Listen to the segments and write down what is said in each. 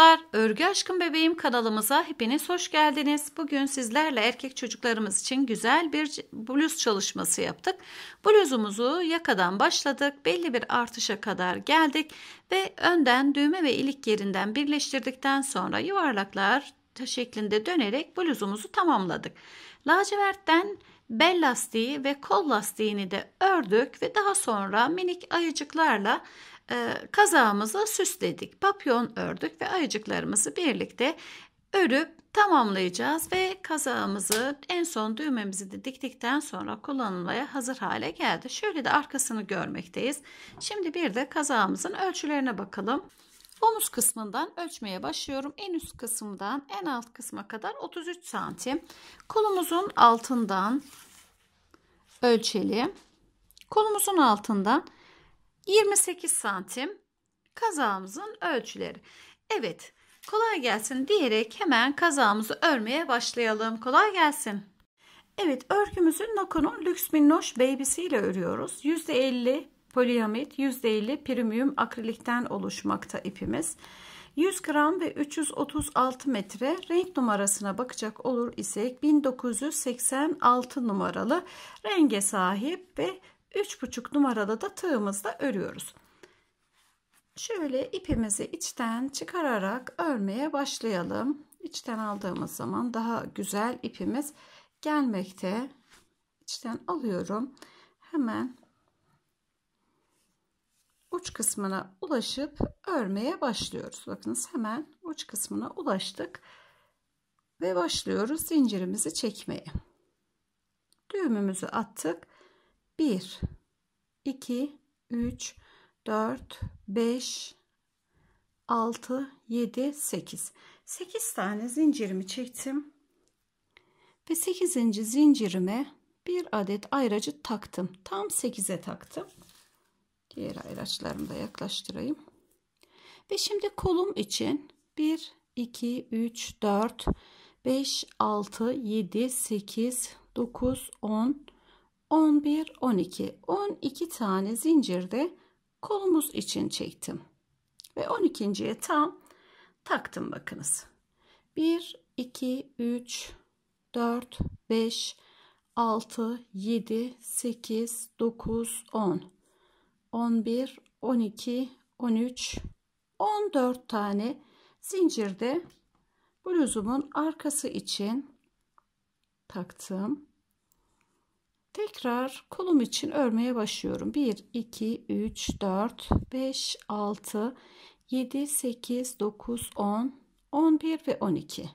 arkadaşlar, Örgü Aşkım Bebeğim kanalımıza hepiniz hoş geldiniz. Bugün sizlerle erkek çocuklarımız için güzel bir bluz çalışması yaptık. Bluzumuzu yakadan başladık, belli bir artışa kadar geldik ve önden düğme ve ilik yerinden birleştirdikten sonra yuvarlaklar şeklinde dönerek bluzumuzu tamamladık. Lacivertten bel lastiği ve kol lastiğini de ördük ve daha sonra minik ayıcıklarla e, kazağımızı süsledik. Papyon ördük ve ayıcıklarımızı birlikte örüp tamamlayacağız ve kazağımızı en son düğmemizi de diktikten sonra kullanılmaya hazır hale geldi. Şöyle de arkasını görmekteyiz. Şimdi bir de kazağımızın ölçülerine bakalım. Omuz kısmından ölçmeye başlıyorum. En üst kısımdan en alt kısma kadar 33 santim. Kolumuzun altından ölçelim. Kolumuzun altından 28 santim kazağımızın ölçüleri. Evet kolay gelsin diyerek hemen kazağımızı örmeye başlayalım. Kolay gelsin. Evet örgümüzü Nako'nun Lüks Minnoş Baby'si ile örüyoruz. %50 poliamit, %50 premium akrilikten oluşmakta ipimiz. 100 gram ve 336 metre renk numarasına bakacak olur isek 1986 numaralı renge sahip ve 3,5 numaralı da tığımızda örüyoruz. Şöyle ipimizi içten çıkararak örmeye başlayalım. İçten aldığımız zaman daha güzel ipimiz gelmekte. İçten alıyorum. Hemen uç kısmına ulaşıp örmeye başlıyoruz. Bakınız hemen uç kısmına ulaştık ve başlıyoruz zincirimizi çekmeye. Düğümümüzü attık 1 2 3 4 5 6 7 8 8 tane zincirimi çektim ve 8. zincirime bir adet ayracı taktım tam 8'e taktım diğer ayraçlarımı da yaklaştırayım ve şimdi kolum için 1 2 3 4 5 6 7 8 9 10 11, 12, 12 tane zincirde kolumuz için çektim. Ve 12.ye tam taktım bakınız. 1, 2, 3, 4, 5, 6, 7, 8, 9, 10, 11, 12, 13, 14 tane zincirde bluzumun arkası için taktım. Tekrar kolum için örmeye başlıyorum. 1, 2, 3, 4, 5, 6, 7, 8, 9, 10, 11 ve 12.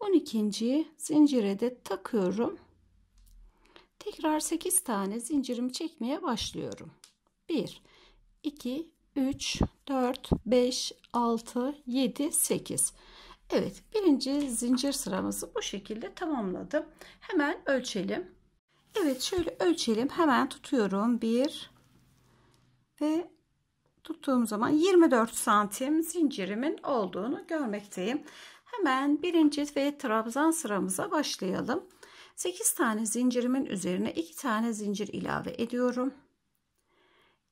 12. zincire de takıyorum. Tekrar 8 tane zincirimi çekmeye başlıyorum. 1, 2, 3, 4, 5, 6, 7, 8. Evet birinci zincir sıramızı bu şekilde tamamladım. Hemen ölçelim. Evet şöyle ölçelim. Hemen tutuyorum. 1 ve tuttuğum zaman 24 santim zincirimin olduğunu görmekteyim. Hemen birinci ve trabzan sıramıza başlayalım. 8 tane zincirimin üzerine 2 tane zincir ilave ediyorum.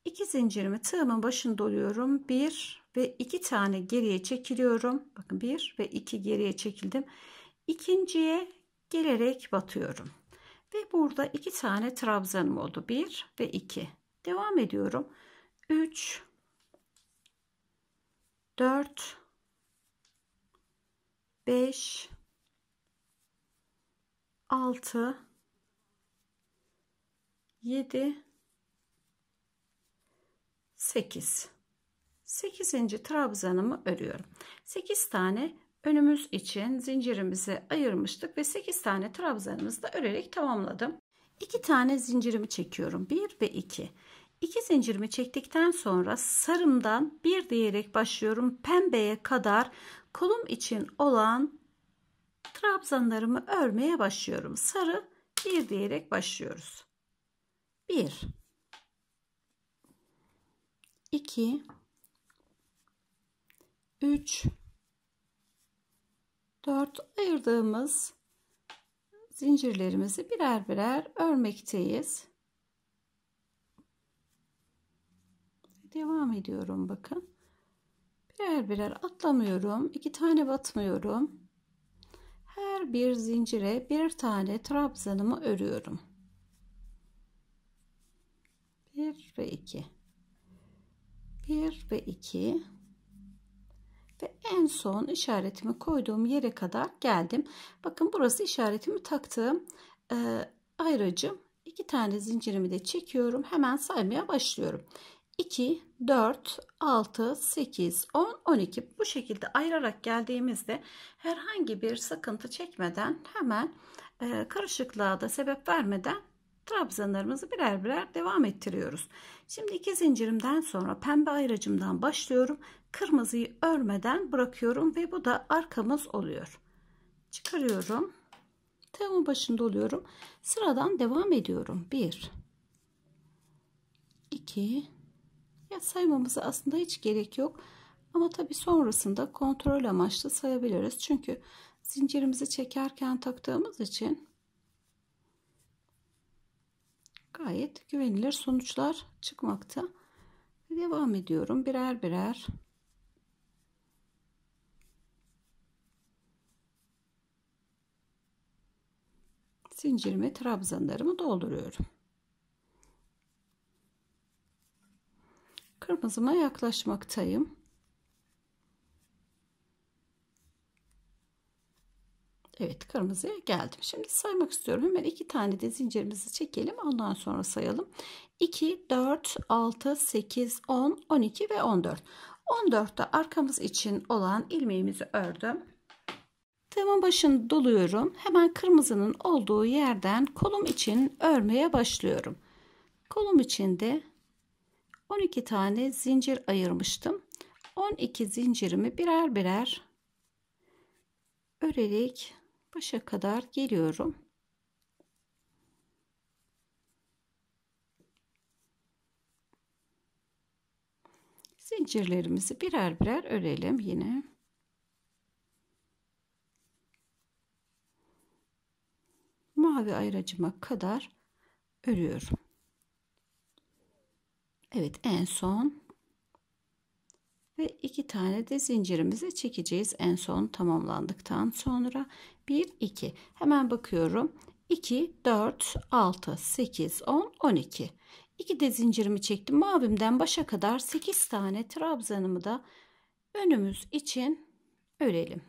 2 zincirimi tığımın başını doluyorum. 1 ve 2 tane geriye çekiliyorum. Bakın 1 ve 2 geriye çekildim. İkinciye gelerek batıyorum. Ve burada iki tane trabzanım oldu. bir ve iki. Devam ediyorum. Üç, dört, beş, altı, yedi, sekiz. Sekizinci trabzanımı örüyorum. Sekiz tane önümüz için zincirimizi ayırmıştık ve 8 tane trabzanımızı da örerek tamamladım. 2 tane zincirimi çekiyorum. 1 ve 2. 2 zincirimi çektikten sonra sarımdan 1 diyerek başlıyorum. Pembeye kadar kolum için olan trabzanlarımı örmeye başlıyorum. Sarı 1 diyerek başlıyoruz. 1 2 3 4 ayırdığımız zincirlerimizi birer birer örmekteyiz. Devam ediyorum bakın. Birer birer atlamıyorum. iki tane batmıyorum. Her bir zincire bir tane trabzanımı örüyorum. 1 ve 2. 1 ve 2 ve en son işaretimi koyduğum yere kadar geldim. Bakın burası işaretimi taktığım e, ayracım. İki tane zincirimi de çekiyorum. Hemen saymaya başlıyorum. 2, 4, 6, 8, 10, 12 bu şekilde ayırarak geldiğimizde herhangi bir sıkıntı çekmeden hemen e, karışıklığa da sebep vermeden trabzanlarımızı birer birer devam ettiriyoruz. Şimdi iki zincirimden sonra pembe ayracımdan başlıyorum kırmızıyı örmeden bırakıyorum ve bu da arkamız oluyor. Çıkarıyorum. Tığımın başında oluyorum. Sıradan devam ediyorum. 1 2 ya saymamıza aslında hiç gerek yok. Ama tabi sonrasında kontrol amaçlı sayabiliriz. Çünkü zincirimizi çekerken taktığımız için gayet güvenilir sonuçlar çıkmakta. Devam ediyorum birer birer. zincirimi trabzanlarımı dolduruyorum. Kırmızıma yaklaşmaktayım. Evet kırmızıya geldim. Şimdi saymak istiyorum. Hemen iki tane de zincirimizi çekelim. Ondan sonra sayalım. 2, 4, 6, 8, 10, 12 ve 14. 14'te arkamız için olan ilmeğimizi ördüm. Tığımın başını doluyorum. Hemen kırmızının olduğu yerden kolum için örmeye başlıyorum. Kolum içinde 12 tane zincir ayırmıştım. 12 zincirimi birer birer örerek başa kadar geliyorum. Zincirlerimizi birer birer örelim yine. mavi ayracıma kadar örüyorum. Evet en son ve iki tane de zincirimizi çekeceğiz en son tamamlandıktan sonra 1 2 hemen bakıyorum 2 4 6 8 10 12 2 de zincirimi çektim mavimden başa kadar 8 tane trabzanımı da önümüz için örelim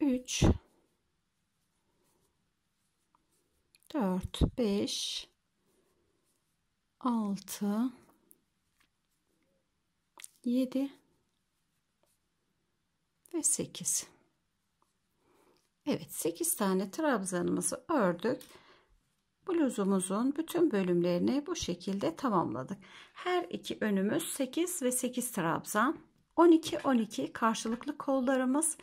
3 4 5 6 7 ve 8 Evet 8 tane trabzanımızı ördük bluzumuzun bütün bölümlerini bu şekilde tamamladık her iki önümüz 8 ve 8 trabzan 12 12 karşılıklı kollarımız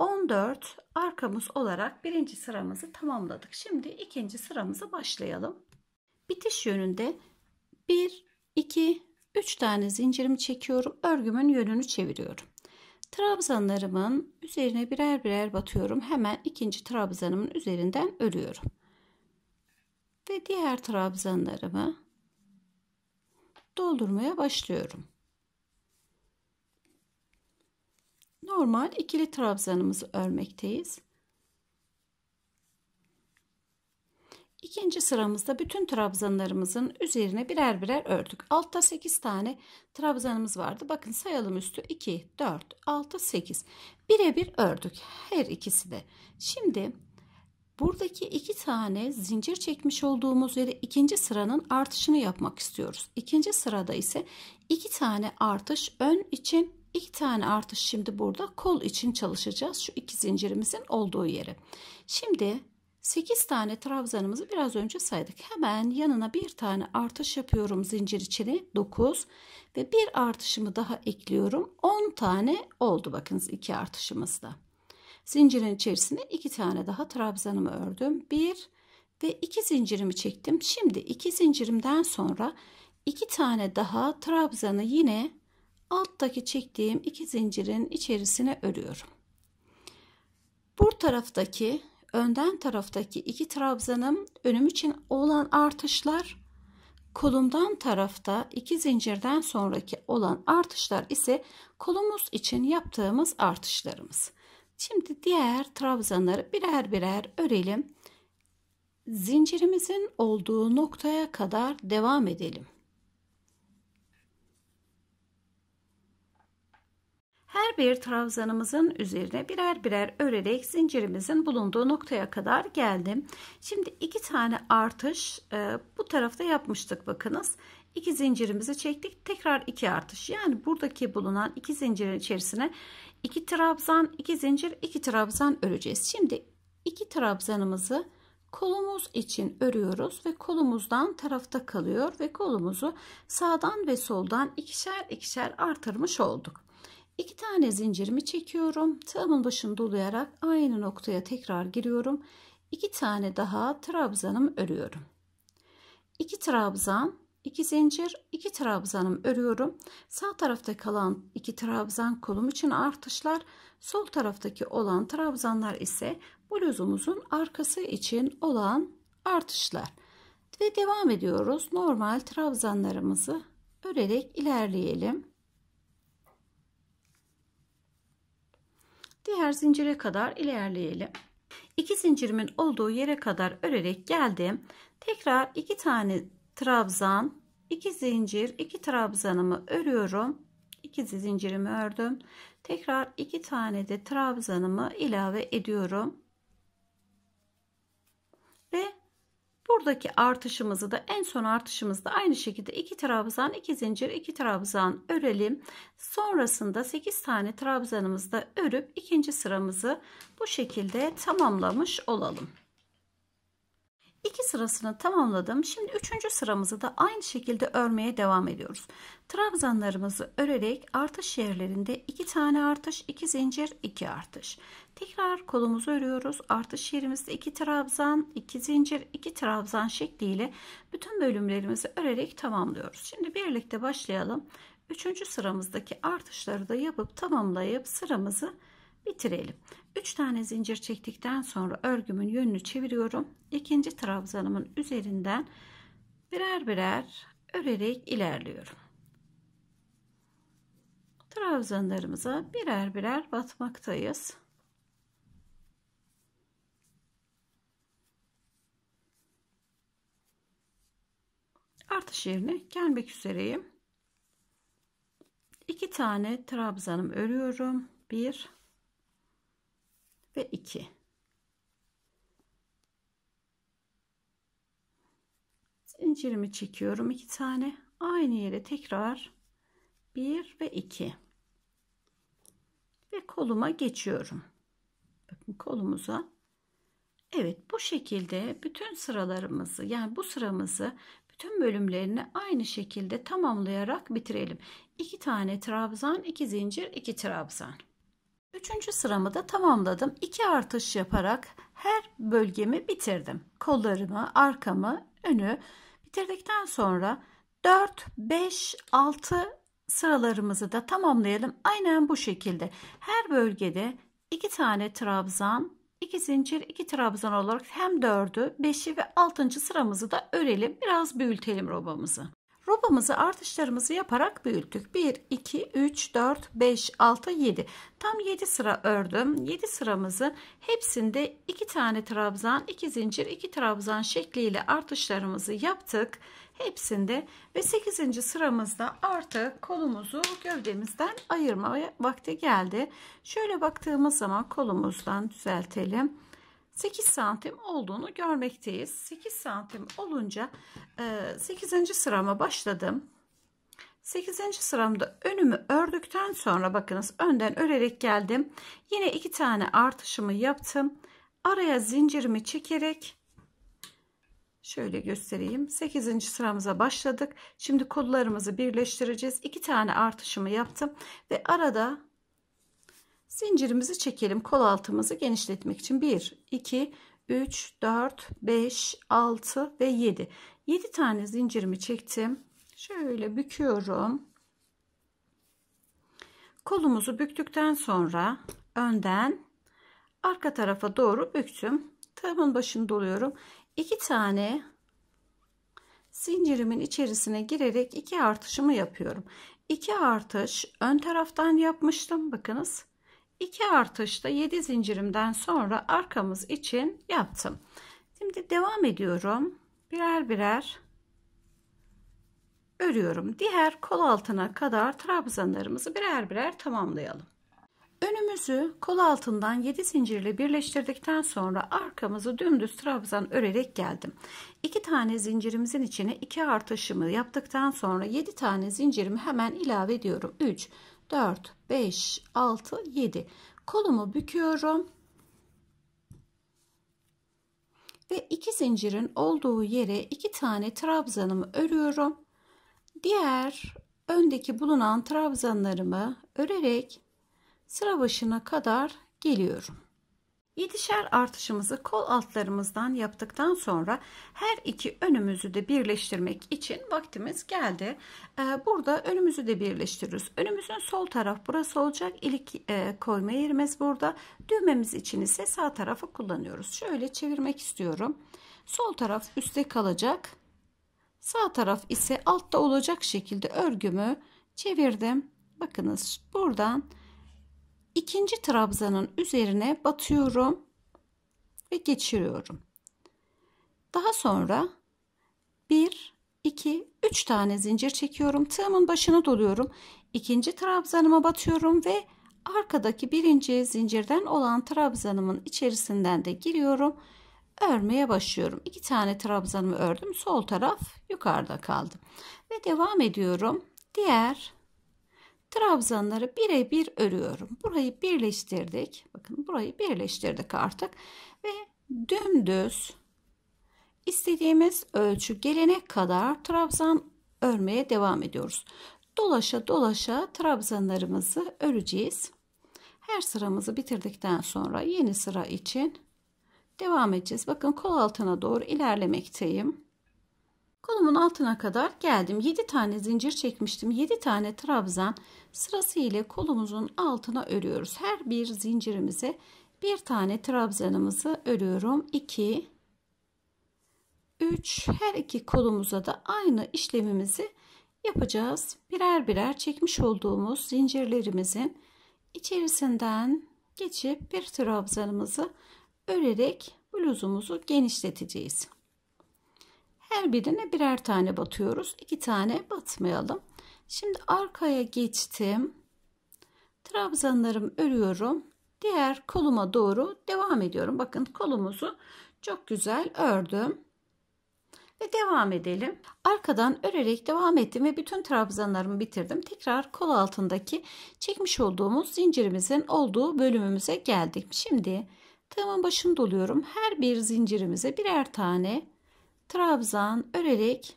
14 arkamız olarak birinci sıramızı tamamladık. Şimdi ikinci sıramıza başlayalım. Bitiş yönünde 1, 2, 3 tane zincirimi çekiyorum. Örgümün yönünü çeviriyorum. Trabzanlarımın üzerine birer birer batıyorum. Hemen ikinci trabzanımın üzerinden örüyorum. Ve diğer trabzanlarımı doldurmaya başlıyorum. normal ikili trabzanımızı örmekteyiz. İkinci sıramızda bütün trabzanlarımızın üzerine birer birer ördük. Altta 8 tane trabzanımız vardı. Bakın sayalım üstü 2, 4, 6, 8. Birebir ördük her ikisi de. Şimdi buradaki iki tane zincir çekmiş olduğumuz yere ikinci sıranın artışını yapmak istiyoruz. İkinci sırada ise iki tane artış ön için İki tane artış şimdi burada kol için çalışacağız. Şu iki zincirimizin olduğu yeri. Şimdi 8 tane trabzanımızı biraz önce saydık. Hemen yanına bir tane artış yapıyorum zincir içine 9 ve bir artışımı daha ekliyorum. 10 tane oldu bakınız iki artışımızda. Zincirin içerisine iki tane daha trabzanımı ördüm. 1 ve 2 zincirimi çektim. Şimdi iki zincirimden sonra iki tane daha trabzanı yine alttaki çektiğim iki zincirin içerisine örüyorum. Bu taraftaki önden taraftaki iki trabzanım önüm için olan artışlar kolumdan tarafta iki zincirden sonraki olan artışlar ise kolumuz için yaptığımız artışlarımız. Şimdi diğer trabzanları birer birer örelim. Zincirimizin olduğu noktaya kadar devam edelim. Her bir trabzanımızın üzerine birer birer örerek zincirimizin bulunduğu noktaya kadar geldim. Şimdi iki tane artış e, bu tarafta yapmıştık bakınız. İki zincirimizi çektik tekrar iki artış yani buradaki bulunan iki zincirin içerisine iki trabzan iki zincir iki trabzan öreceğiz. Şimdi iki trabzanımızı kolumuz için örüyoruz ve kolumuzdan tarafta kalıyor ve kolumuzu sağdan ve soldan ikişer ikişer artırmış olduk. 2 tane zincirimi çekiyorum. Tığımın başını dolayarak aynı noktaya tekrar giriyorum. 2 tane daha trabzanım örüyorum. 2 trabzan, 2 zincir, 2 trabzanım örüyorum. Sağ tarafta kalan 2 trabzan kolum için artışlar, sol taraftaki olan trabzanlar ise bluzumuzun arkası için olan artışlar. Ve devam ediyoruz. Normal trabzanlarımızı örerek ilerleyelim. diğer zincire kadar ilerleyelim. 2 zincirimin olduğu yere kadar örerek geldim. Tekrar 2 tane trabzan, 2 zincir, 2 trabzanımı örüyorum. 2 zincirimi ördüm. Tekrar 2 tane de trabzanımı ilave ediyorum. Ve Buradaki artışımızı da en son artışımızda aynı şekilde iki trabzan iki zincir iki trabzan örelim. Sonrasında 8 tane trabzanımızı da örüp ikinci sıramızı bu şekilde tamamlamış olalım. İki sırasını tamamladım. Şimdi üçüncü sıramızı da aynı şekilde örmeye devam ediyoruz. Trabzanlarımızı örerek artış yerlerinde iki tane artış, iki zincir, iki artış. Tekrar kolumuzu örüyoruz. Artış yerimizde iki trabzan, iki zincir, iki trabzan şekliyle bütün bölümlerimizi örerek tamamlıyoruz. Şimdi birlikte başlayalım. Üçüncü sıramızdaki artışları da yapıp tamamlayıp sıramızı bitirelim. 3 tane zincir çektikten sonra örgümün yönünü çeviriyorum. İkinci trabzanımın üzerinden birer birer örerek ilerliyorum. Trabzanlarımıza birer birer batmaktayız. Artış yerine gelmek üzereyim. 2 tane trabzanım örüyorum. 1 ve 2. Zincirimi çekiyorum iki tane. Aynı yere tekrar 1 ve 2. Ve koluma geçiyorum. Bakın kolumuza. Evet bu şekilde bütün sıralarımızı yani bu sıramızı tüm bölümlerini aynı şekilde tamamlayarak bitirelim. 2 tane trabzan, 2 zincir, 2 trabzan. Üçüncü sıramı da tamamladım. İki artış yaparak her bölgemi bitirdim. Kollarımı, arkamı, önü bitirdikten sonra 4, 5, 6 sıralarımızı da tamamlayalım. Aynen bu şekilde. Her bölgede iki tane trabzan, iki zincir, iki trabzan olarak hem 4'ü, 5'i ve 6. sıramızı da örelim. Biraz büyütelim robamızı. Robamızı artışlarımızı yaparak büyüttük. 1, 2, 3, 4, 5, 6, 7. Tam 7 sıra ördüm. 7 sıramızı hepsinde 2 tane trabzan, 2 zincir, 2 trabzan şekliyle artışlarımızı yaptık. Hepsinde ve 8. sıramızda artık kolumuzu gövdemizden ayırma vakti geldi. Şöyle baktığımız zaman kolumuzdan düzeltelim. 8 santim olduğunu görmekteyiz. 8 santim olunca 8. E, sırama başladım. 8. sıramda önümü ördükten sonra bakınız önden örerek geldim. Yine iki tane artışımı yaptım. Araya zincirimi çekerek şöyle göstereyim. 8. sıramıza başladık. Şimdi kollarımızı birleştireceğiz. İki tane artışımı yaptım ve arada Zincirimizi çekelim. Kol altımızı genişletmek için 1, 2, 3, 4, 5, 6 ve 7. 7 tane zincirimi çektim. Şöyle büküyorum. Kolumuzu büktükten sonra önden arka tarafa doğru büktüm. Tığımın başını doluyorum. 2 tane zincirimin içerisine girerek 2 artışımı yapıyorum. 2 artış ön taraftan yapmıştım. Bakınız 2 artışta 7 zincirimden sonra arkamız için yaptım. Şimdi devam ediyorum. Birer birer örüyorum. Diğer kol altına kadar trabzanlarımızı birer birer tamamlayalım. Önümüzü kol altından 7 zincirle birleştirdikten sonra arkamızı dümdüz trabzan örerek geldim. 2 tane zincirimizin içine 2 artışımı yaptıktan sonra 7 tane zincirimi hemen ilave ediyorum. 3, 4, 5, 6, 7. Kolumu büküyorum. Ve iki zincirin olduğu yere iki tane trabzanımı örüyorum. Diğer öndeki bulunan trabzanlarımı örerek sıra başına kadar geliyorum. 7'şer artışımızı kol altlarımızdan yaptıktan sonra her iki önümüzü de birleştirmek için vaktimiz geldi. Ee, burada önümüzü de birleştiririz. Önümüzün sol taraf burası olacak. İlik e, koyma yerimiz burada. Düğmemiz için ise sağ tarafı kullanıyoruz. Şöyle çevirmek istiyorum. Sol taraf üstte kalacak. Sağ taraf ise altta olacak şekilde örgümü çevirdim. Bakınız buradan ikinci trabzanın üzerine batıyorum ve geçiriyorum. Daha sonra 1 2 3 tane zincir çekiyorum. Tığımın başına doluyorum. İkinci trabzanıma batıyorum ve arkadaki birinci zincirden olan trabzanımın içerisinden de giriyorum. Örmeye başlıyorum. İki tane trabzanımı ördüm. Sol taraf yukarıda kaldı. Ve devam ediyorum. Diğer trabzanları birebir örüyorum. Burayı birleştirdik. Bakın burayı birleştirdik artık. Ve dümdüz istediğimiz ölçü gelene kadar trabzan örmeye devam ediyoruz. Dolaşa dolaşa trabzanlarımızı öreceğiz. Her sıramızı bitirdikten sonra yeni sıra için devam edeceğiz. Bakın kol altına doğru ilerlemekteyim. Kolumun altına kadar geldim. 7 tane zincir çekmiştim. 7 tane trabzan sırası ile kolumuzun altına örüyoruz. Her bir zincirimize bir tane trabzanımızı örüyorum. 2 3 her iki kolumuza da aynı işlemimizi yapacağız. Birer birer çekmiş olduğumuz zincirlerimizin içerisinden geçip bir trabzanımızı örerek bluzumuzu genişleteceğiz. Her birine birer tane batıyoruz. iki tane batmayalım. Şimdi arkaya geçtim. Trabzanlarımı örüyorum. Diğer koluma doğru devam ediyorum. Bakın kolumuzu çok güzel ördüm. Ve devam edelim. Arkadan örerek devam ettim ve bütün trabzanlarımı bitirdim. Tekrar kol altındaki çekmiş olduğumuz zincirimizin olduğu bölümümüze geldik. Şimdi tığımın başını doluyorum. Her bir zincirimize birer tane trabzan örerek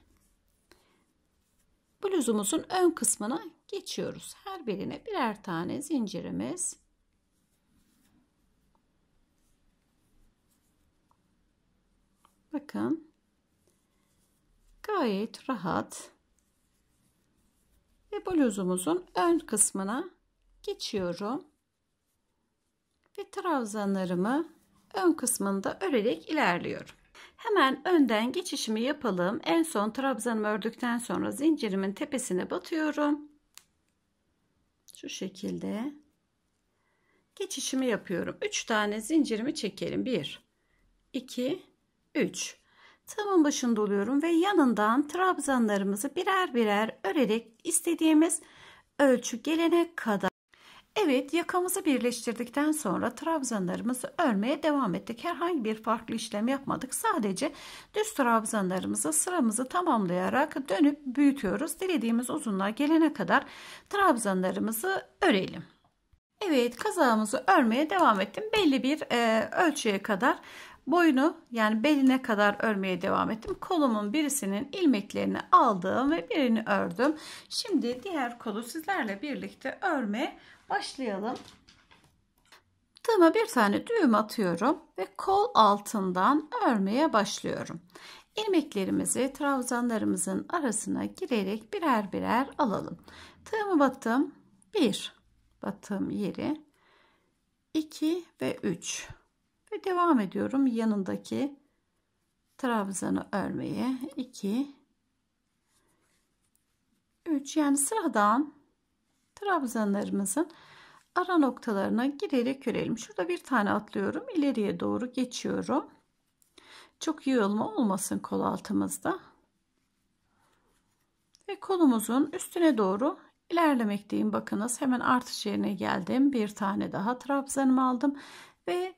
bluzumuzun ön kısmına geçiyoruz. Her birine birer tane zincirimiz Bakın gayet rahat ve bluzumuzun ön kısmına geçiyorum ve trabzanlarımı ön kısmında örerek ilerliyorum. Hemen önden geçişimi yapalım. En son trabzanımı ördükten sonra zincirimin tepesine batıyorum. Şu şekilde. Geçişimi yapıyorum. 3 tane zincirimi çekelim. 1, 2, 3. Tığımın başında oluyorum ve yanından trabzanlarımızı birer birer örerek istediğimiz ölçü gelene kadar Evet yakamızı birleştirdikten sonra trabzanlarımızı örmeye devam ettik. Herhangi bir farklı işlem yapmadık. Sadece düz trabzanlarımızı sıramızı tamamlayarak dönüp büyütüyoruz. Dilediğimiz uzunluğa gelene kadar trabzanlarımızı örelim. Evet kazağımızı örmeye devam ettim. Belli bir e, ölçüye kadar boyunu yani beline kadar örmeye devam ettim. Kolumun birisinin ilmeklerini aldım ve birini ördüm. Şimdi diğer kolu sizlerle birlikte örmeye başlayalım. Tığıma bir tane düğüm atıyorum ve kol altından örmeye başlıyorum. İlmeklerimizi trabzanlarımızın arasına girerek birer birer alalım. Tığımı battım. 1 battığım yeri 2 ve 3 ve devam ediyorum yanındaki trabzanı örmeye 2 3 yani sıradan trabzanlarımızın ara noktalarına girerek örelim. Şurada bir tane atlıyorum. ileriye doğru geçiyorum. Çok yığılma olmasın kol altımızda. Ve kolumuzun üstüne doğru ilerlemekteyim. Bakınız hemen artış yerine geldim. Bir tane daha trabzanımı aldım. Ve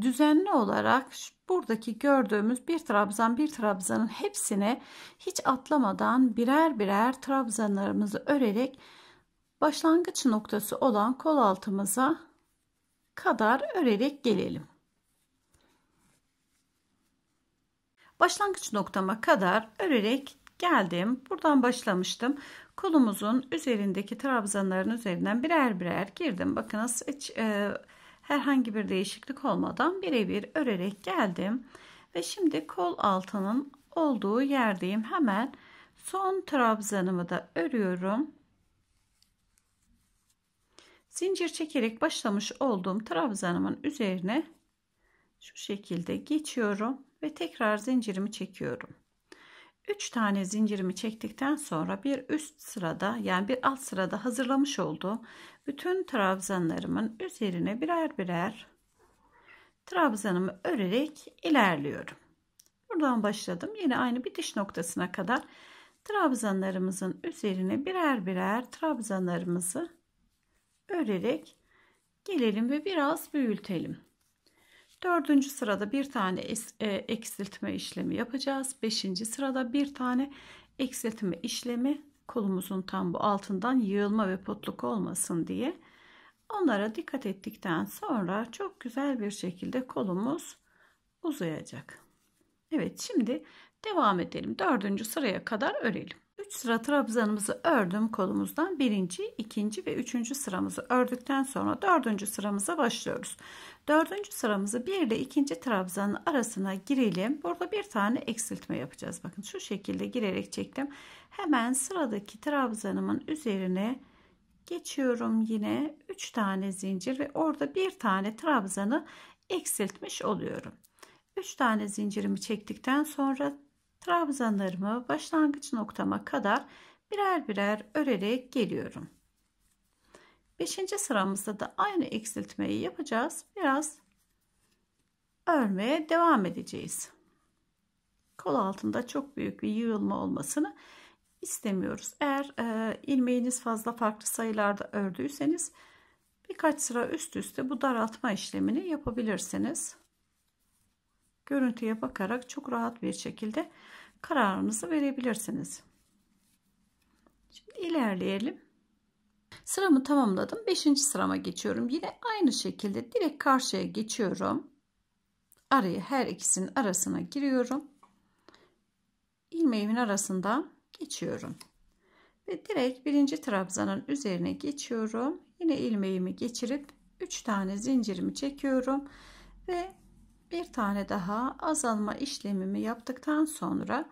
düzenli olarak buradaki gördüğümüz bir trabzan bir trabzanın hepsine hiç atlamadan birer birer trabzanlarımızı örerek başlangıç noktası olan kol altımıza kadar örerek gelelim. Başlangıç noktama kadar örerek geldim. Buradan başlamıştım. Kolumuzun üzerindeki trabzanların üzerinden birer birer girdim. Bakınız hiç e, herhangi bir değişiklik olmadan birebir örerek geldim. Ve şimdi kol altının olduğu yerdeyim. Hemen son trabzanımı da örüyorum. Zincir çekerek başlamış olduğum trabzanımın üzerine şu şekilde geçiyorum ve tekrar zincirimi çekiyorum. 3 tane zincirimi çektikten sonra bir üst sırada yani bir alt sırada hazırlamış olduğum bütün trabzanlarımın üzerine birer birer trabzanımı örerek ilerliyorum. Buradan başladım. Yine aynı bitiş noktasına kadar trabzanlarımızın üzerine birer birer trabzanlarımızı örerek gelelim ve biraz büyütelim. Dördüncü sırada bir tane e, eksiltme işlemi yapacağız. Beşinci sırada bir tane eksiltme işlemi kolumuzun tam bu altından yığılma ve potluk olmasın diye onlara dikkat ettikten sonra çok güzel bir şekilde kolumuz uzayacak. Evet şimdi devam edelim. Dördüncü sıraya kadar örelim sıra trabzanımızı ördüm kolumuzdan birinci ikinci ve üçüncü sıramızı ördükten sonra dördüncü sıramıza başlıyoruz dördüncü sıramızı bir ile ikinci trabzanın arasına girelim burada bir tane eksiltme yapacağız bakın şu şekilde girerek çektim hemen sıradaki trabzanımın üzerine geçiyorum yine 3 tane zincir ve orada bir tane trabzanı eksiltmiş oluyorum 3 tane zincirimi çektikten sonra trabzanlarımı başlangıç noktama kadar birer birer örerek geliyorum. 5. sıramızda da aynı eksiltmeyi yapacağız. Biraz örmeye devam edeceğiz. Kol altında çok büyük bir yığılma olmasını istemiyoruz. Eğer e, ilmeğiniz fazla farklı sayılarda ördüyseniz birkaç sıra üst üste bu daraltma işlemini yapabilirsiniz. Görüntüye bakarak çok rahat bir şekilde kararınızı verebilirsiniz. Şimdi ilerleyelim. Sıramı tamamladım. Beşinci sırama geçiyorum. Yine aynı şekilde direkt karşıya geçiyorum. Araya her ikisinin arasına giriyorum. İlmeğimin arasından geçiyorum. Ve direkt birinci trabzanın üzerine geçiyorum. Yine ilmeğimi geçirip 3 tane zincirimi çekiyorum. Ve bir tane daha azalma işlemimi yaptıktan sonra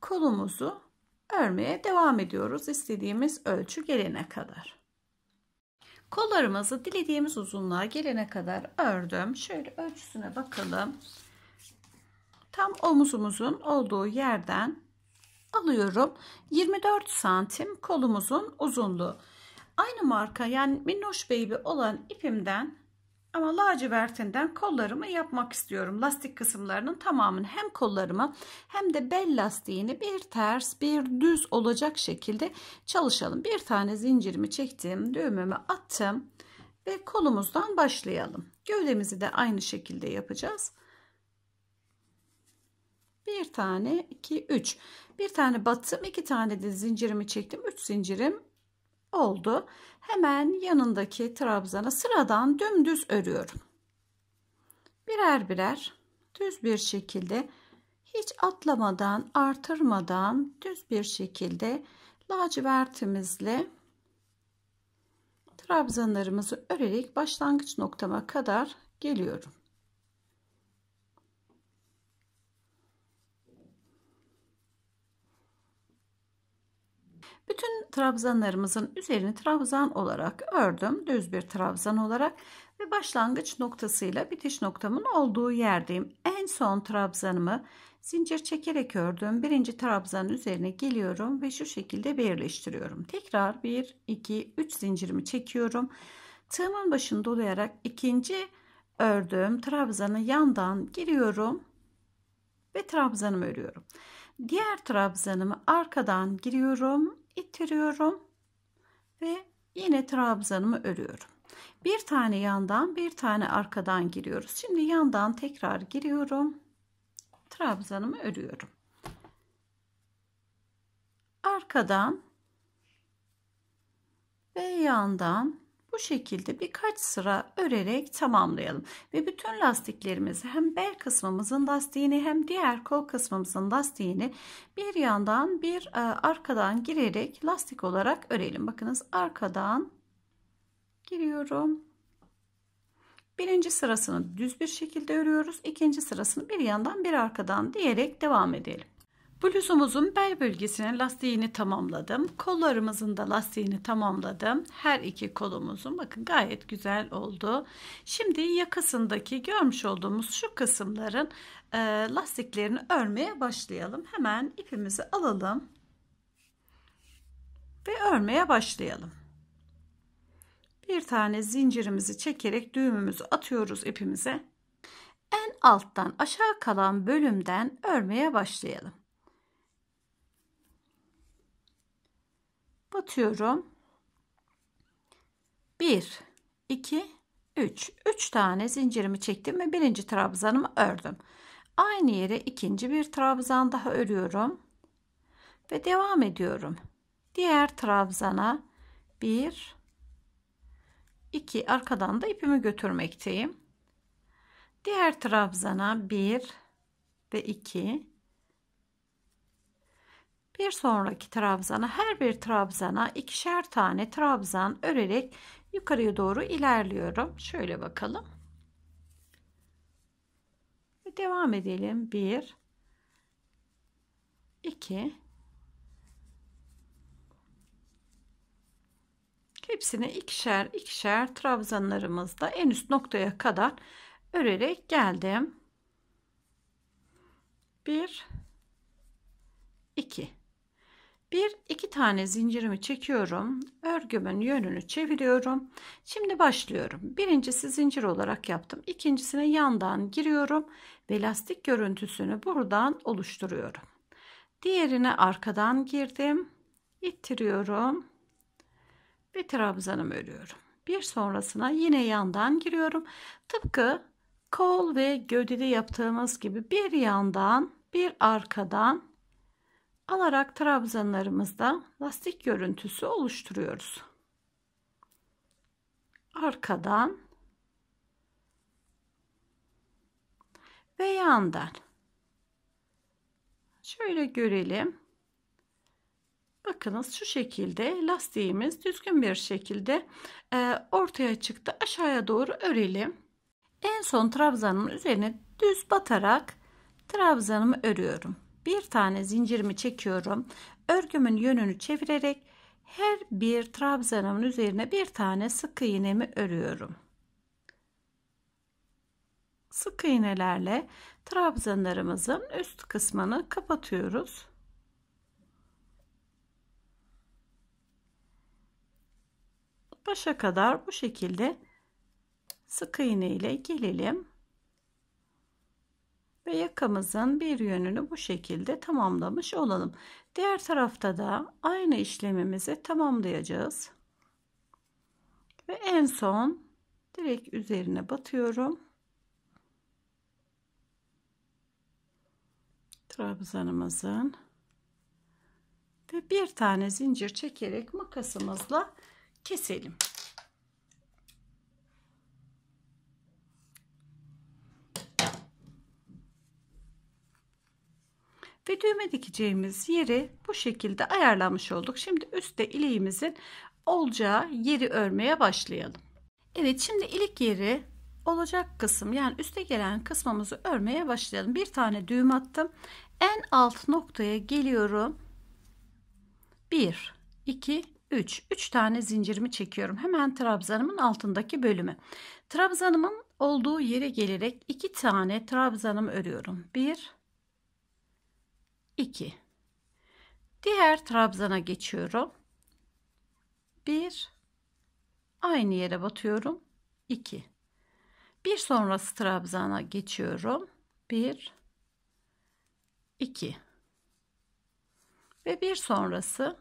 kolumuzu örmeye devam ediyoruz istediğimiz ölçü gelene kadar. Kollarımızı dilediğimiz uzunluğa gelene kadar ördüm. Şöyle ölçüsüne bakalım. Tam omuzumuzun olduğu yerden alıyorum. 24 santim kolumuzun uzunluğu. Aynı marka yani Minnoş Baby olan ipimden ama lacivertinden kollarımı yapmak istiyorum. Lastik kısımlarının tamamını hem kollarımı hem de bel lastiğini bir ters bir düz olacak şekilde çalışalım. Bir tane zincirimi çektim. Düğümümü attım. Ve kolumuzdan başlayalım. Gövdemizi de aynı şekilde yapacağız. Bir tane, iki, üç. Bir tane battım. iki tane de zincirimi çektim. Üç zincirim oldu hemen yanındaki trabzana sıradan dümdüz örüyorum. Birer birer düz bir şekilde hiç atlamadan, artırmadan düz bir şekilde lacivertimizle trabzanlarımızı örerek başlangıç noktama kadar geliyorum. Bütün trabzanlarımızın üzerini trabzan olarak ördüm. Düz bir trabzan olarak ve başlangıç noktasıyla bitiş noktamın olduğu yerdeyim. En son trabzanımı zincir çekerek ördüm. Birinci trabzanın üzerine geliyorum ve şu şekilde birleştiriyorum. Tekrar 1, 2, 3 zincirimi çekiyorum. Tığımın başını dolayarak ikinci ördüğüm trabzanı yandan giriyorum ve trabzanımı örüyorum. Diğer trabzanımı arkadan giriyorum ittiriyorum ve yine trabzanımı örüyorum. Bir tane yandan bir tane arkadan giriyoruz. Şimdi yandan tekrar giriyorum. Trabzanımı örüyorum. Arkadan ve yandan bu şekilde birkaç sıra örerek tamamlayalım. Ve bütün lastiklerimizi hem bel kısmımızın lastiğini hem diğer kol kısmımızın lastiğini bir yandan bir e, arkadan girerek lastik olarak örelim. Bakınız arkadan giriyorum. Birinci sırasını düz bir şekilde örüyoruz. ikinci sırasını bir yandan bir arkadan diyerek devam edelim. Bluzumuzun bel bölgesinin lastiğini tamamladım. Kollarımızın da lastiğini tamamladım. Her iki kolumuzun bakın gayet güzel oldu. Şimdi yakasındaki görmüş olduğumuz şu kısımların e, lastiklerini örmeye başlayalım. Hemen ipimizi alalım ve örmeye başlayalım. Bir tane zincirimizi çekerek düğümümüzü atıyoruz ipimize. En alttan aşağı kalan bölümden örmeye başlayalım. batıyorum. 1 2 3 3 tane zincirimi çektim ve birinci trabzanımı ördüm. Aynı yere ikinci bir trabzan daha örüyorum ve devam ediyorum. Diğer trabzana 1 2 arkadan da ipimi götürmekteyim. Diğer trabzana 1 ve 2 bir sonraki trabzana her bir trabzana ikişer tane trabzan örerek yukarıya doğru ilerliyorum. Şöyle bakalım. Ve devam edelim. 1 2 Hepsini ikişer ikişer trabzanlarımızda en üst noktaya kadar örerek geldim. 1 2 bir iki tane zincirimi çekiyorum. Örgümün yönünü çeviriyorum. Şimdi başlıyorum. Birincisi zincir olarak yaptım. İkincisine yandan giriyorum ve lastik görüntüsünü buradan oluşturuyorum. Diğerine arkadan girdim. ittiriyorum ve trabzanımı örüyorum. Bir sonrasına yine yandan giriyorum. Tıpkı kol ve gövdede yaptığımız gibi bir yandan bir arkadan alarak trabzanlarımızda lastik görüntüsü oluşturuyoruz. Arkadan ve yandan. Şöyle görelim. Bakınız şu şekilde lastiğimiz düzgün bir şekilde e, ortaya çıktı. Aşağıya doğru örelim. En son trabzanın üzerine düz batarak trabzanımı örüyorum bir tane zincirimi çekiyorum. Örgümün yönünü çevirerek her bir trabzanımın üzerine bir tane sık iğnemi örüyorum. Sık iğnelerle trabzanlarımızın üst kısmını kapatıyoruz. Başa kadar bu şekilde sık iğne ile gelelim ve yakamızın bir yönünü bu şekilde tamamlamış olalım. Diğer tarafta da aynı işlemimizi tamamlayacağız. Ve en son direkt üzerine batıyorum. Trabzanımızın ve bir tane zincir çekerek makasımızla keselim. ve düğme dikeceğimiz yeri bu şekilde ayarlamış olduk. Şimdi üstte ileğimizin olacağı yeri örmeye başlayalım. Evet şimdi ilik yeri olacak kısım yani üste gelen kısmımızı örmeye başlayalım. Bir tane düğüm attım. En alt noktaya geliyorum. 1 2 3 3 tane zincirimi çekiyorum. Hemen trabzanımın altındaki bölümü. Trabzanımın olduğu yere gelerek 2 tane trabzanımı örüyorum. 1 2. Diğer trabzana geçiyorum. 1. Aynı yere batıyorum. 2. Bir sonrası trabzana geçiyorum. 1 2 ve bir sonrası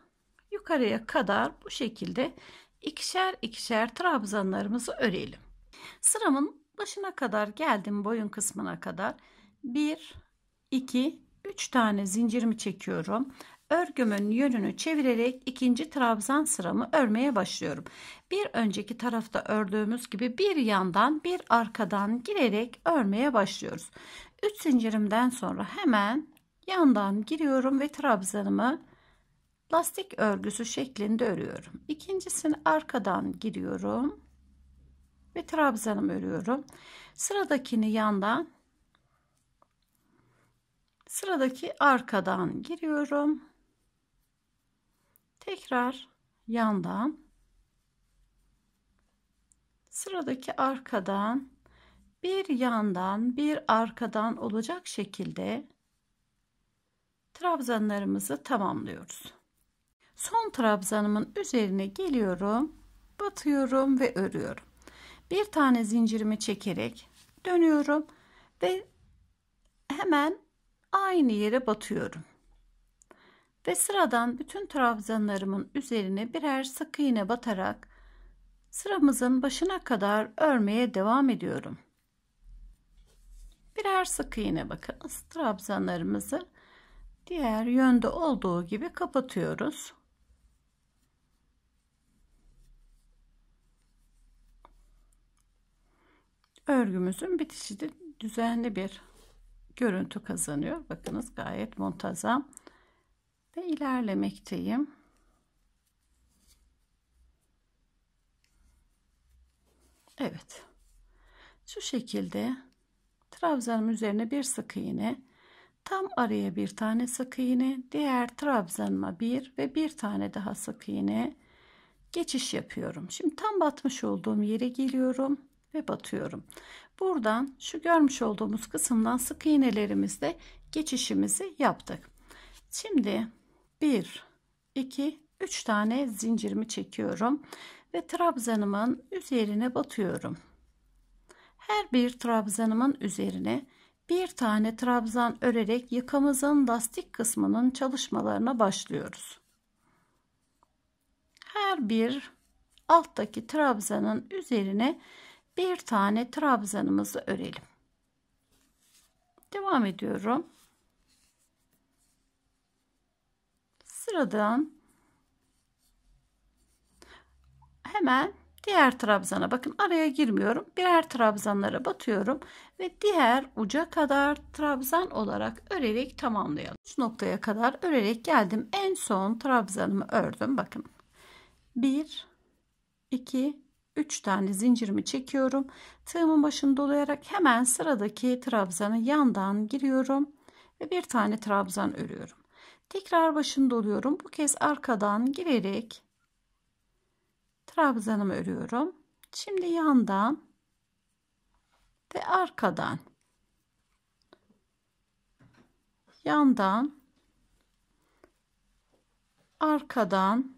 yukarıya kadar bu şekilde ikişer ikişer trabzanlarımızı örelim. Sıramın başına kadar geldim boyun kısmına kadar 1 2 3 tane zincirimi çekiyorum. Örgümün yönünü çevirerek ikinci trabzan sıramı örmeye başlıyorum. Bir önceki tarafta ördüğümüz gibi bir yandan bir arkadan girerek örmeye başlıyoruz. 3 zincirimden sonra hemen yandan giriyorum ve trabzanımı lastik örgüsü şeklinde örüyorum. İkincisini arkadan giriyorum ve trabzanımı örüyorum. Sıradakini yandan Sıradaki arkadan giriyorum. Tekrar yandan. Sıradaki arkadan bir yandan bir arkadan olacak şekilde trabzanlarımızı tamamlıyoruz. Son trabzanımın üzerine geliyorum, batıyorum ve örüyorum. Bir tane zincirimi çekerek dönüyorum ve hemen aynı yere batıyorum. Ve sıradan bütün trabzanlarımın üzerine birer sık iğne batarak sıramızın başına kadar örmeye devam ediyorum. Birer sık iğne bakınız trabzanlarımızı diğer yönde olduğu gibi kapatıyoruz. Örgümüzün bitişi de düzenli bir görüntü kazanıyor. Bakınız gayet muntazam ve ilerlemekteyim. Evet. Şu şekilde trabzanım üzerine bir sık iğne, tam araya bir tane sık iğne, diğer trabzanıma bir ve bir tane daha sık iğne geçiş yapıyorum. Şimdi tam batmış olduğum yere geliyorum ve batıyorum. Buradan şu görmüş olduğumuz kısımdan sık iğnelerimizle geçişimizi yaptık. Şimdi 1 2 3 tane zincirimi çekiyorum ve trabzanımın üzerine batıyorum. Her bir trabzanımın üzerine bir tane trabzan örerek yakamızın lastik kısmının çalışmalarına başlıyoruz. Her bir alttaki trabzanın üzerine bir tane trabzanımızı örelim. Devam ediyorum. Sıradan hemen diğer trabzana bakın araya girmiyorum. Birer trabzanlara batıyorum ve diğer uca kadar trabzan olarak örerek tamamlayalım. Şu noktaya kadar örerek geldim. En son trabzanımı ördüm. Bakın. 1 2 3 tane zincirimi çekiyorum. Tığımın başını dolayarak hemen sıradaki trabzanı yandan giriyorum ve bir tane trabzan örüyorum. Tekrar başını doluyorum. Bu kez arkadan girerek trabzanımı örüyorum. Şimdi yandan ve arkadan yandan arkadan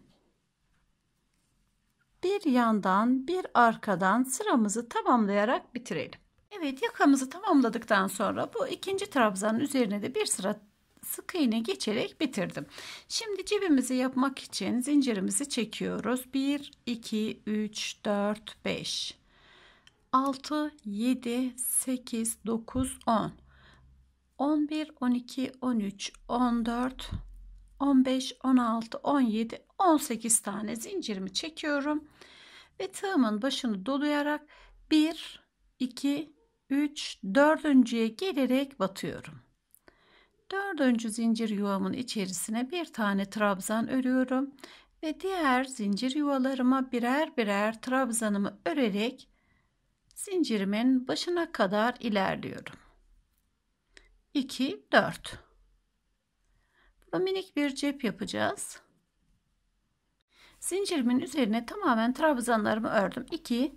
bir yandan bir arkadan sıramızı tamamlayarak bitirelim. Evet yakamızı tamamladıktan sonra bu ikinci trabzanın üzerine de bir sıra sık iğne geçerek bitirdim. Şimdi cebimizi yapmak için zincirimizi çekiyoruz. 1, 2, 3, 4, 5, 6, 7, 8, 9, 10, 11, 12, 13, 14, 15, 16, 17, 18 tane zincirimi çekiyorum ve tığımın başını dolayarak 1 2 3 dördüncüye gelerek batıyorum. Dördüncü zincir yuvamın içerisine bir tane trabzan örüyorum ve diğer zincir yuvalarıma birer birer trabzanımı örerek zincirimin başına kadar ilerliyorum. 2 4 Bu minik bir cep yapacağız. Zincirimin üzerine tamamen trabzanlarımı ördüm. 2,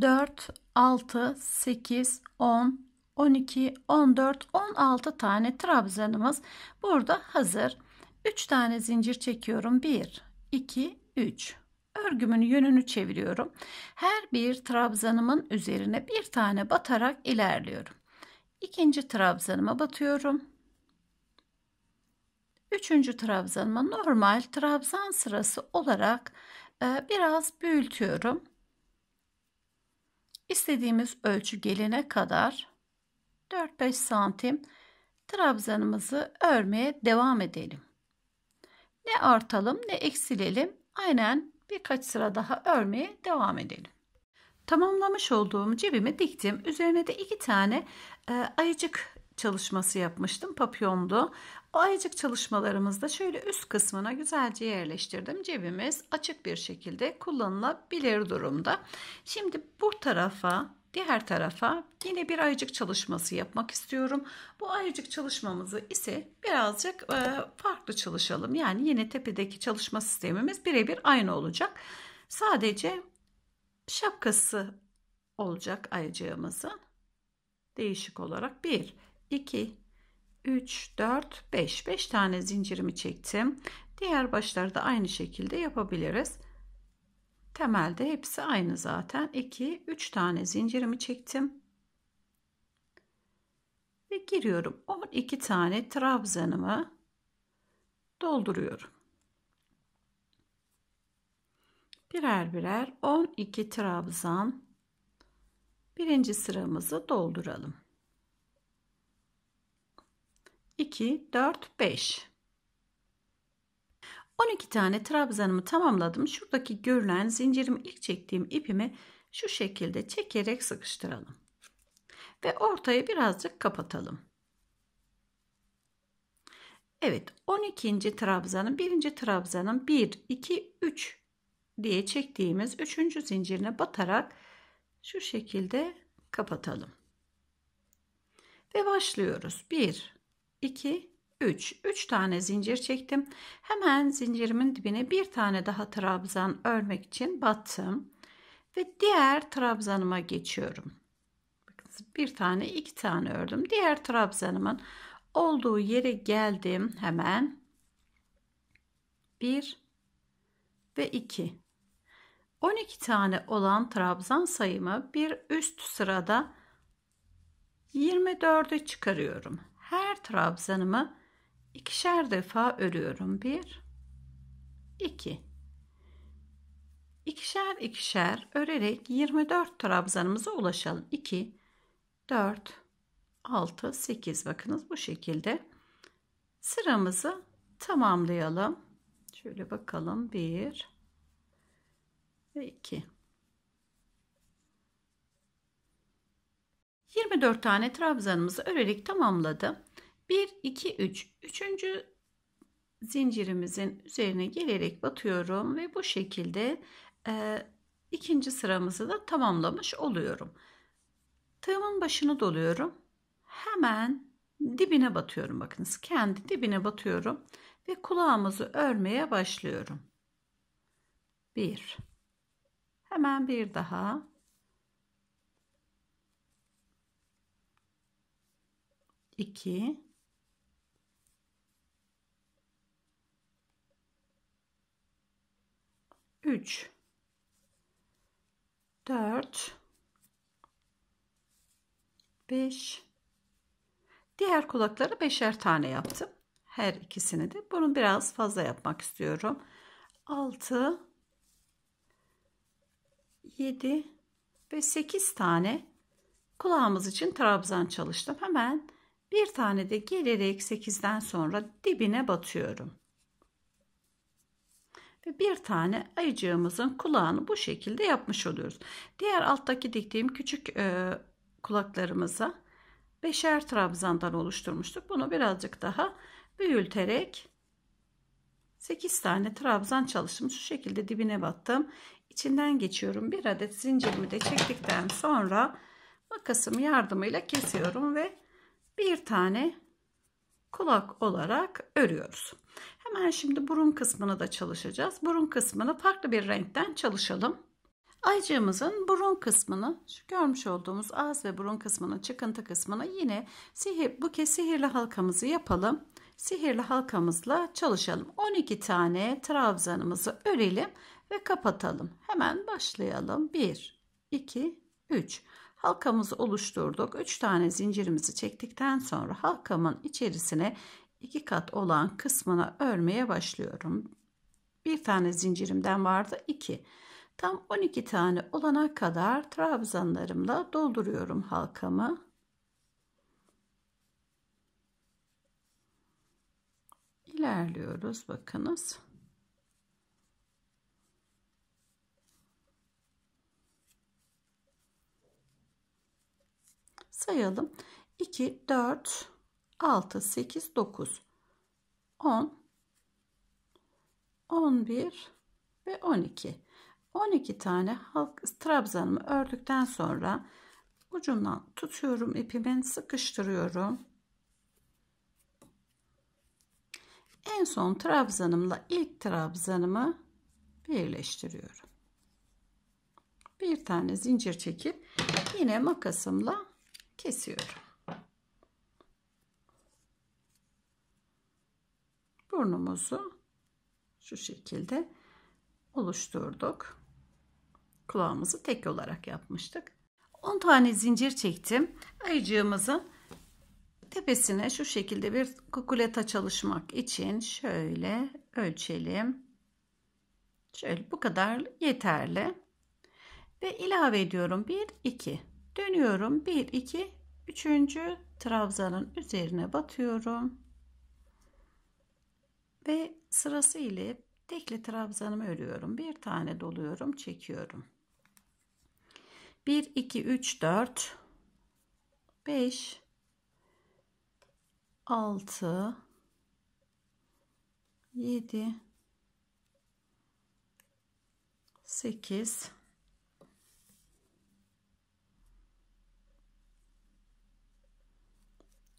4, 6, 8, 10, 12, 14, 16 tane trabzanımız burada hazır. 3 tane zincir çekiyorum. 1, 2, 3. Örgümün yönünü çeviriyorum. Her bir trabzanımın üzerine bir tane batarak ilerliyorum. İkinci trabzanıma batıyorum. Üçüncü trabzanıma normal trabzan sırası olarak e, biraz büyütüyorum. İstediğimiz ölçü gelene kadar 4-5 santim trabzanımızı örmeye devam edelim. Ne artalım ne eksilelim aynen birkaç sıra daha örmeye devam edelim. Tamamlamış olduğum cebimi diktim. Üzerine de iki tane e, ayıcık çalışması yapmıştım papyondu. O ayıcık çalışmalarımızda şöyle üst kısmına güzelce yerleştirdim. Cebimiz açık bir şekilde kullanılabilir durumda. Şimdi bu tarafa diğer tarafa yine bir ayıcık çalışması yapmak istiyorum. Bu ayıcık çalışmamızı ise birazcık e, farklı çalışalım. Yani yine tepedeki çalışma sistemimiz birebir aynı olacak. Sadece şapkası olacak ayıcığımızın değişik olarak 1, 2, 3, 4, 5. 5 tane zincirimi çektim. Diğer başlarda aynı şekilde yapabiliriz. Temelde hepsi aynı zaten. 2, 3 tane zincirimi çektim. Ve giriyorum. 12 tane trabzanımı dolduruyorum. Birer birer 12 trabzan birinci sıramızı dolduralım. 2, 4, 5. 12 tane trabzanımı tamamladım. Şuradaki görülen zincirimi ilk çektiğim ipimi şu şekilde çekerek sıkıştıralım. Ve ortayı birazcık kapatalım. Evet 12. trabzanın 1. trabzanın 1, 2, 3 diye çektiğimiz 3. zincirine batarak şu şekilde kapatalım. Ve başlıyoruz. 1, 2, 3. 3 tane zincir çektim. Hemen zincirimin dibine bir tane daha trabzan örmek için battım. Ve diğer trabzanıma geçiyorum. Bir tane iki tane ördüm. Diğer trabzanımın olduğu yere geldim hemen. 1 ve 2. 12 tane olan trabzan sayımı bir üst sırada 24'e çıkarıyorum her trabzanımı ikişer defa örüyorum. Bir, iki. İkişer ikişer örerek 24 trabzanımıza ulaşalım. 2, 4, 6, 8 bakınız bu şekilde sıramızı tamamlayalım. Şöyle bakalım 1 ve 2. 24 tane trabzanımızı örerek tamamladım. 1, 2, 3. Üçüncü zincirimizin üzerine gelerek batıyorum ve bu şekilde e, ikinci sıramızı da tamamlamış oluyorum. Tığımın başını doluyorum. Hemen dibine batıyorum. Bakınız kendi dibine batıyorum ve kulağımızı örmeye başlıyorum. 1 Hemen bir daha. İki. 3 4 5 diğer kulakları beşer tane yaptım her ikisini de Bunun biraz fazla yapmak istiyorum 6 7 ve 8 tane kulağımız için trabzan çalıştım hemen bir tane de gelerek 8'den sonra dibine batıyorum ve bir tane ayıcığımızın kulağını bu şekilde yapmış oluyoruz. Diğer alttaki diktiğim küçük e, kulaklarımıza beşer trabzandan oluşturmuştuk. Bunu birazcık daha büyülterek 8 tane trabzan çalışım şu şekilde dibine battım. İçinden geçiyorum. Bir adet zincirimi de çektikten sonra makasım yardımıyla kesiyorum ve bir tane kulak olarak örüyoruz. Hemen şimdi burun kısmını da çalışacağız. Burun kısmını farklı bir renkten çalışalım. Aycığımızın burun kısmını, şu görmüş olduğumuz ağız ve burun kısmının çıkıntı kısmını yine sihir, bu kez sihirli halkamızı yapalım. Sihirli halkamızla çalışalım. 12 tane trabzanımızı örelim ve kapatalım. Hemen başlayalım. 1, 2, 3. Halkamızı oluşturduk. 3 tane zincirimizi çektikten sonra halkamın içerisine iki kat olan kısmına örmeye başlıyorum. Bir tane zincirimden vardı iki. Tam 12 tane olana kadar trabzanlarımla dolduruyorum halkamı. İlerliyoruz bakınız. Sayalım. 2, 4, 6, 8, 9, 10, 11 ve 12. 12 tane halk trabzanımı ördükten sonra ucundan tutuyorum ipimin sıkıştırıyorum. En son trabzanımla ilk trabzanımı birleştiriyorum. Bir tane zincir çekip yine makasımla kesiyorum. burnumuzu şu şekilde oluşturduk. Kulağımızı tek olarak yapmıştık. 10 tane zincir çektim. Ayıcığımızın tepesine şu şekilde bir kukuleta çalışmak için şöyle ölçelim. Şöyle bu kadar yeterli. Ve ilave ediyorum 1 2. Dönüyorum 1 2 3. trabzanın üzerine batıyorum. Ve sırası ile tekli trabzanımı örüyorum. Bir tane doluyorum, çekiyorum. 1 2 3 4 5 6 7 8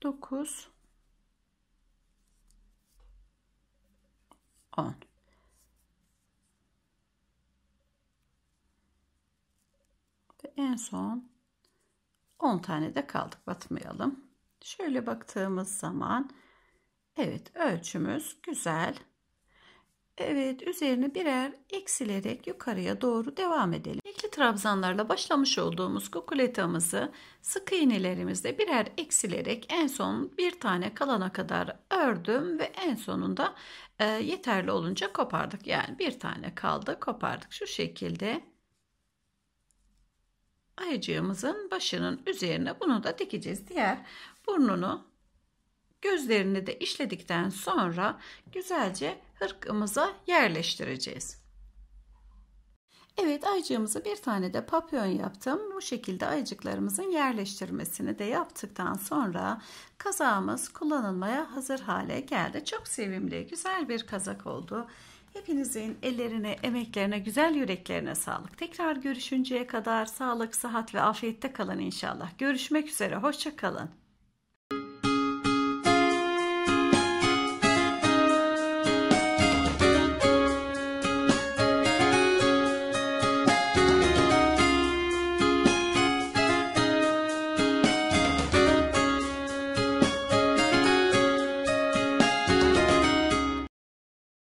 9 10. Ve en son 10 tane de kaldık batmayalım. Şöyle baktığımız zaman evet ölçümüz güzel. Evet üzerine birer eksilerek yukarıya doğru devam edelim. İkili trabzanlarla başlamış olduğumuz kukuletamızı sık iğnelerimizle birer eksilerek en son bir tane kalana kadar ördüm ve en sonunda e, yeterli olunca kopardık. Yani bir tane kaldı kopardık şu şekilde. Ayıcığımızın başının üzerine bunu da dikeceğiz. Diğer burnunu Gözlerini de işledikten sonra güzelce hırkımıza yerleştireceğiz. Evet ayıcığımızı bir tane de papyon yaptım. Bu şekilde ayıcıklarımızın yerleştirmesini de yaptıktan sonra kazağımız kullanılmaya hazır hale geldi. Çok sevimli güzel bir kazak oldu. Hepinizin ellerine, emeklerine, güzel yüreklerine sağlık. Tekrar görüşünceye kadar sağlık, sıhhat ve afiyette kalın inşallah. Görüşmek üzere, hoşçakalın.